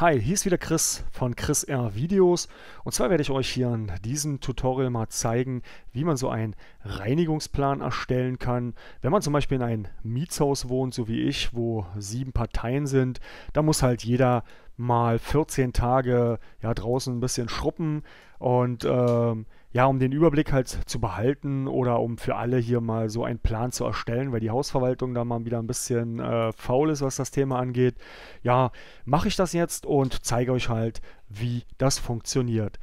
Hi, hier ist wieder Chris von Chris R Videos und zwar werde ich euch hier in diesem Tutorial mal zeigen, wie man so einen Reinigungsplan erstellen kann. Wenn man zum Beispiel in einem Mietshaus wohnt, so wie ich, wo sieben Parteien sind, da muss halt jeder mal 14 Tage ja draußen ein bisschen schruppen und ähm, ja, um den Überblick halt zu behalten oder um für alle hier mal so einen Plan zu erstellen, weil die Hausverwaltung da mal wieder ein bisschen äh, faul ist, was das Thema angeht. Ja, mache ich das jetzt und zeige euch halt, wie das funktioniert.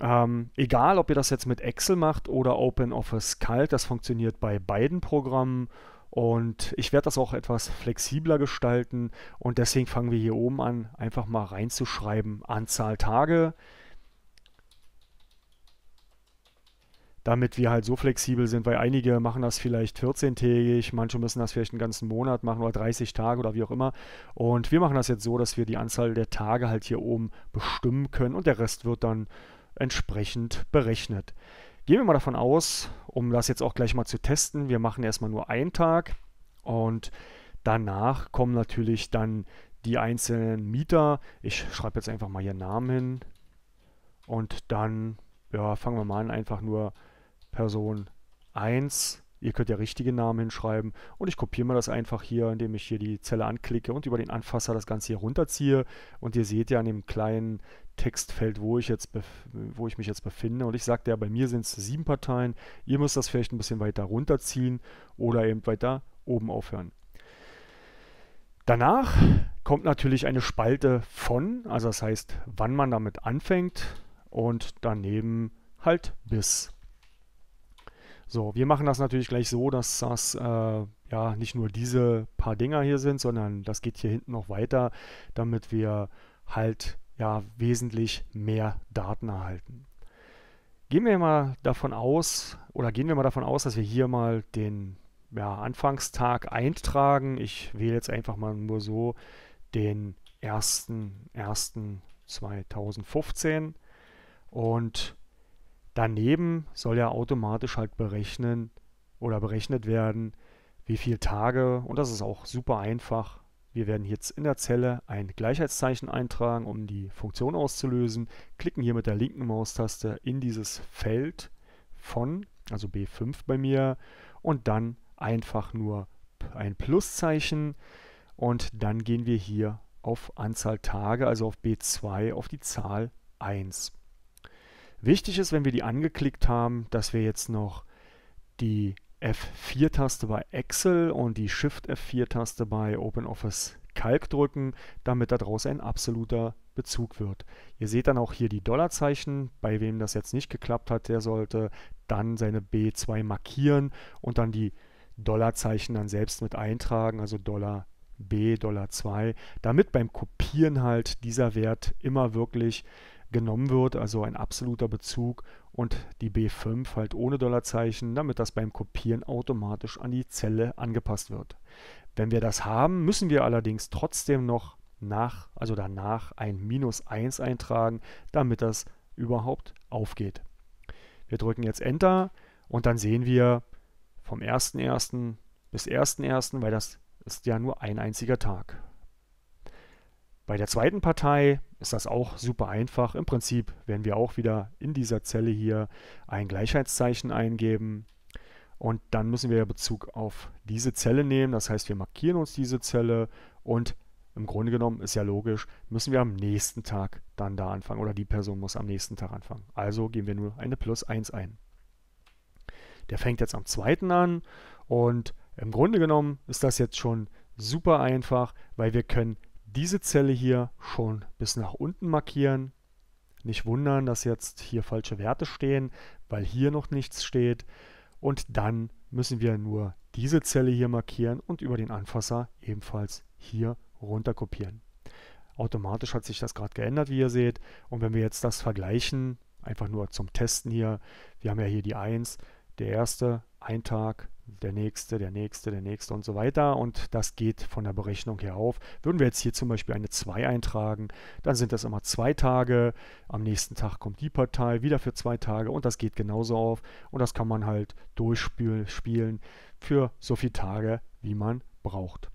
Ähm, egal, ob ihr das jetzt mit Excel macht oder OpenOffice Kalt, das funktioniert bei beiden Programmen und ich werde das auch etwas flexibler gestalten und deswegen fangen wir hier oben an, einfach mal reinzuschreiben, Anzahl Tage, damit wir halt so flexibel sind, weil einige machen das vielleicht 14-tägig, manche müssen das vielleicht einen ganzen Monat machen oder 30 Tage oder wie auch immer. Und wir machen das jetzt so, dass wir die Anzahl der Tage halt hier oben bestimmen können und der Rest wird dann entsprechend berechnet. Gehen wir mal davon aus um das jetzt auch gleich mal zu testen. Wir machen erstmal nur einen Tag und danach kommen natürlich dann die einzelnen Mieter. Ich schreibe jetzt einfach mal hier Namen hin und dann ja, fangen wir mal an, einfach nur Person 1 Ihr könnt ja richtige Namen hinschreiben und ich kopiere mir das einfach hier, indem ich hier die Zelle anklicke und über den Anfasser das Ganze hier runterziehe. Und ihr seht ja an dem kleinen Textfeld, wo ich, jetzt wo ich mich jetzt befinde. Und ich sagte ja, bei mir sind es sieben Parteien. Ihr müsst das vielleicht ein bisschen weiter runterziehen oder eben weiter oben aufhören. Danach kommt natürlich eine Spalte von, also das heißt, wann man damit anfängt und daneben halt bis. So, wir machen das natürlich gleich so, dass das äh, ja nicht nur diese paar Dinger hier sind, sondern das geht hier hinten noch weiter, damit wir halt ja wesentlich mehr Daten erhalten. Gehen wir mal davon aus, oder gehen wir mal davon aus, dass wir hier mal den ja, Anfangstag eintragen. Ich wähle jetzt einfach mal nur so den 1.1.2015 und Daneben soll ja automatisch halt berechnen oder berechnet werden, wie viele Tage, und das ist auch super einfach. Wir werden jetzt in der Zelle ein Gleichheitszeichen eintragen, um die Funktion auszulösen, klicken hier mit der linken Maustaste in dieses Feld von, also B5 bei mir, und dann einfach nur ein Pluszeichen und dann gehen wir hier auf Anzahl Tage, also auf B2, auf die Zahl 1. Wichtig ist, wenn wir die angeklickt haben, dass wir jetzt noch die F4-Taste bei Excel und die Shift F4-Taste bei OpenOffice Calc drücken, damit daraus ein absoluter Bezug wird. Ihr seht dann auch hier die Dollarzeichen, bei wem das jetzt nicht geklappt hat, der sollte dann seine B2 markieren und dann die Dollarzeichen dann selbst mit eintragen, also Dollar B, Dollar 2, damit beim Kopieren halt dieser Wert immer wirklich genommen wird, also ein absoluter Bezug und die B5 halt ohne Dollarzeichen, damit das beim Kopieren automatisch an die Zelle angepasst wird. Wenn wir das haben, müssen wir allerdings trotzdem noch nach, also danach ein Minus 1 eintragen, damit das überhaupt aufgeht. Wir drücken jetzt Enter und dann sehen wir vom 1.1. bis 1.1., weil das ist ja nur ein einziger Tag. Bei der zweiten Partei ist das auch super einfach. Im Prinzip werden wir auch wieder in dieser Zelle hier ein Gleichheitszeichen eingeben. Und dann müssen wir Bezug auf diese Zelle nehmen. Das heißt, wir markieren uns diese Zelle und im Grunde genommen ist ja logisch, müssen wir am nächsten Tag dann da anfangen oder die Person muss am nächsten Tag anfangen. Also geben wir nur eine plus 1 ein. Der fängt jetzt am zweiten an und im Grunde genommen ist das jetzt schon super einfach, weil wir können diese Zelle hier schon bis nach unten markieren. Nicht wundern, dass jetzt hier falsche Werte stehen, weil hier noch nichts steht. Und dann müssen wir nur diese Zelle hier markieren und über den Anfasser ebenfalls hier runter kopieren. Automatisch hat sich das gerade geändert, wie ihr seht. Und wenn wir jetzt das vergleichen, einfach nur zum Testen hier, wir haben ja hier die 1, der erste, ein Tag, der nächste, der nächste, der nächste und so weiter. Und das geht von der Berechnung her auf. Würden wir jetzt hier zum Beispiel eine 2 eintragen, dann sind das immer zwei Tage. Am nächsten Tag kommt die Partei wieder für zwei Tage und das geht genauso auf. Und das kann man halt durchspielen für so viele Tage, wie man braucht.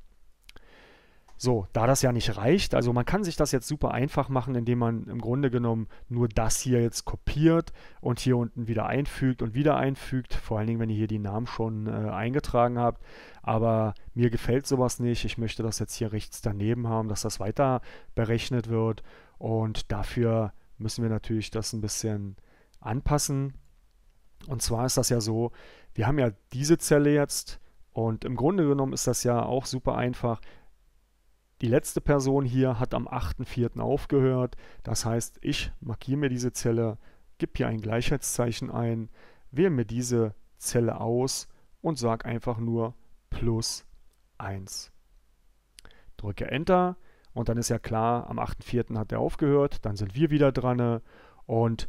So, da das ja nicht reicht, also man kann sich das jetzt super einfach machen, indem man im Grunde genommen nur das hier jetzt kopiert und hier unten wieder einfügt und wieder einfügt, vor allen Dingen, wenn ihr hier die Namen schon äh, eingetragen habt. Aber mir gefällt sowas nicht. Ich möchte das jetzt hier rechts daneben haben, dass das weiter berechnet wird. Und dafür müssen wir natürlich das ein bisschen anpassen. Und zwar ist das ja so, wir haben ja diese Zelle jetzt und im Grunde genommen ist das ja auch super einfach. Die letzte Person hier hat am 8.4. aufgehört. Das heißt, ich markiere mir diese Zelle, gebe hier ein Gleichheitszeichen ein, wähle mir diese Zelle aus und sage einfach nur plus 1. Drücke Enter und dann ist ja klar, am 8.4. hat er aufgehört, dann sind wir wieder dran. Und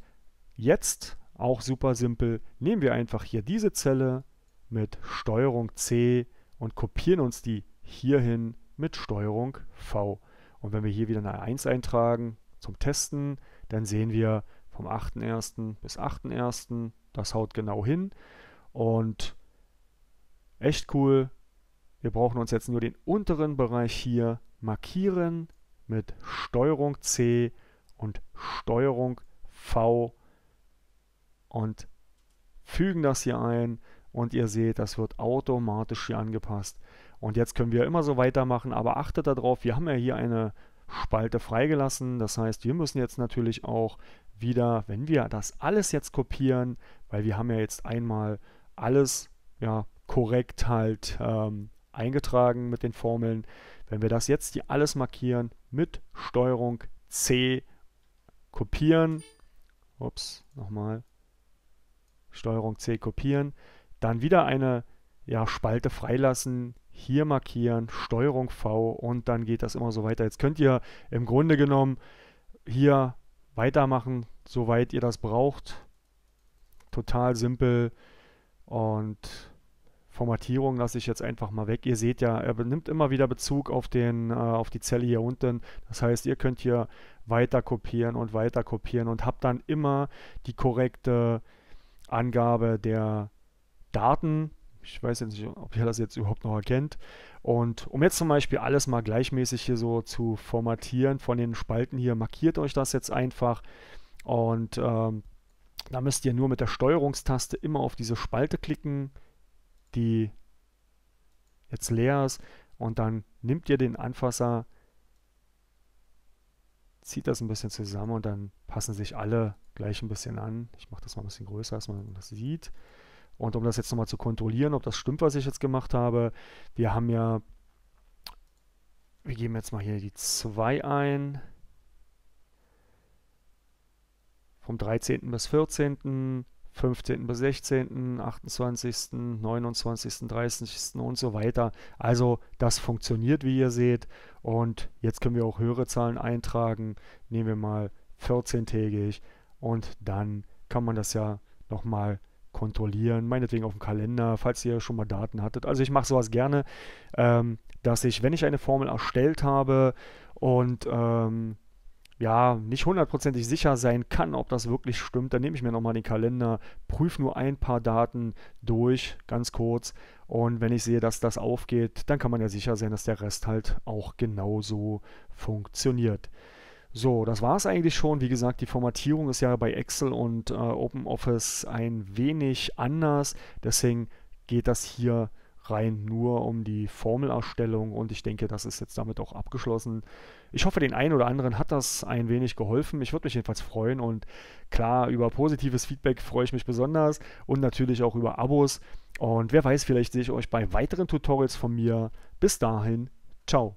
jetzt, auch super simpel, nehmen wir einfach hier diese Zelle mit Steuerung C und kopieren uns die hierhin mit Steuerung V. Und wenn wir hier wieder eine 1 eintragen zum Testen, dann sehen wir vom 8.1. bis 8.1. Das haut genau hin. Und echt cool. Wir brauchen uns jetzt nur den unteren Bereich hier markieren mit Steuerung C und Steuerung V und fügen das hier ein und ihr seht, das wird automatisch hier angepasst. Und jetzt können wir immer so weitermachen, aber achtet darauf, wir haben ja hier eine Spalte freigelassen. Das heißt, wir müssen jetzt natürlich auch wieder, wenn wir das alles jetzt kopieren, weil wir haben ja jetzt einmal alles ja, korrekt halt ähm, eingetragen mit den Formeln. Wenn wir das jetzt hier alles markieren mit Steuerung C, kopieren, ups, nochmal, Steuerung C kopieren, dann wieder eine ja, Spalte freilassen, hier markieren, Steuerung V und dann geht das immer so weiter. Jetzt könnt ihr im Grunde genommen hier weitermachen, soweit ihr das braucht. Total simpel und Formatierung lasse ich jetzt einfach mal weg. Ihr seht ja, er nimmt immer wieder Bezug auf, den, äh, auf die Zelle hier unten. Das heißt, ihr könnt hier weiter kopieren und weiter kopieren und habt dann immer die korrekte Angabe der Daten. Ich weiß jetzt nicht, ob ihr das jetzt überhaupt noch erkennt. Und um jetzt zum Beispiel alles mal gleichmäßig hier so zu formatieren von den Spalten hier, markiert euch das jetzt einfach. Und ähm, da müsst ihr nur mit der Steuerungstaste immer auf diese Spalte klicken, die jetzt leer ist. Und dann nimmt ihr den Anfasser, zieht das ein bisschen zusammen und dann passen sich alle gleich ein bisschen an. Ich mache das mal ein bisschen größer, dass man das sieht. Und um das jetzt nochmal zu kontrollieren, ob das stimmt, was ich jetzt gemacht habe, wir haben ja, wir geben jetzt mal hier die 2 ein, vom 13. bis 14., 15. bis 16., 28., 29., 30. und so weiter. Also das funktioniert, wie ihr seht. Und jetzt können wir auch höhere Zahlen eintragen. Nehmen wir mal 14-tägig und dann kann man das ja nochmal mal kontrollieren, meinetwegen auf dem Kalender, falls ihr schon mal Daten hattet. Also ich mache sowas gerne, ähm, dass ich, wenn ich eine Formel erstellt habe und ähm, ja, nicht hundertprozentig sicher sein kann, ob das wirklich stimmt, dann nehme ich mir nochmal den Kalender, prüfe nur ein paar Daten durch, ganz kurz. Und wenn ich sehe, dass das aufgeht, dann kann man ja sicher sein, dass der Rest halt auch genauso funktioniert. So, das war es eigentlich schon. Wie gesagt, die Formatierung ist ja bei Excel und äh, OpenOffice ein wenig anders. Deswegen geht das hier rein nur um die Formelerstellung und ich denke, das ist jetzt damit auch abgeschlossen. Ich hoffe, den einen oder anderen hat das ein wenig geholfen. Ich würde mich jedenfalls freuen und klar, über positives Feedback freue ich mich besonders und natürlich auch über Abos. Und wer weiß, vielleicht sehe ich euch bei weiteren Tutorials von mir. Bis dahin, ciao.